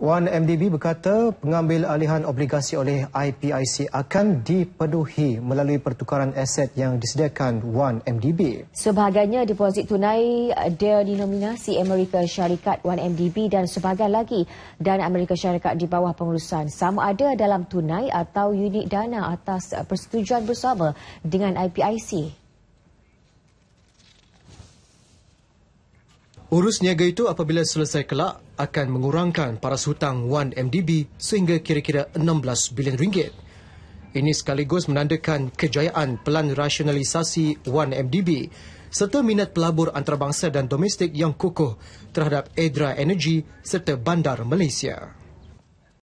Wan MDB berkata pengambil alihan obligasi oleh IPIC akan dipenuhi melalui pertukaran aset yang disediakan Wan MDB. Sebahagiannya deposit tunai eh, denominasi Amerika Syarikat Wan MDB dan sebahagian lagi dan Amerika Syarikat di bawah pengurusan sama ada dalam tunai atau unit dana atas eh, persetujuan bersama dengan IPIC Urus niaga itu apabila selesai kelak akan mengurangkan paras hutang 1MDB sehingga kira-kira 16 bilion ringgit. Ini sekaligus menandakan kejayaan pelan rasionalisasi 1MDB serta minat pelabur antarabangsa dan domestik yang kukuh terhadap Edra Energy serta Bandar Malaysia.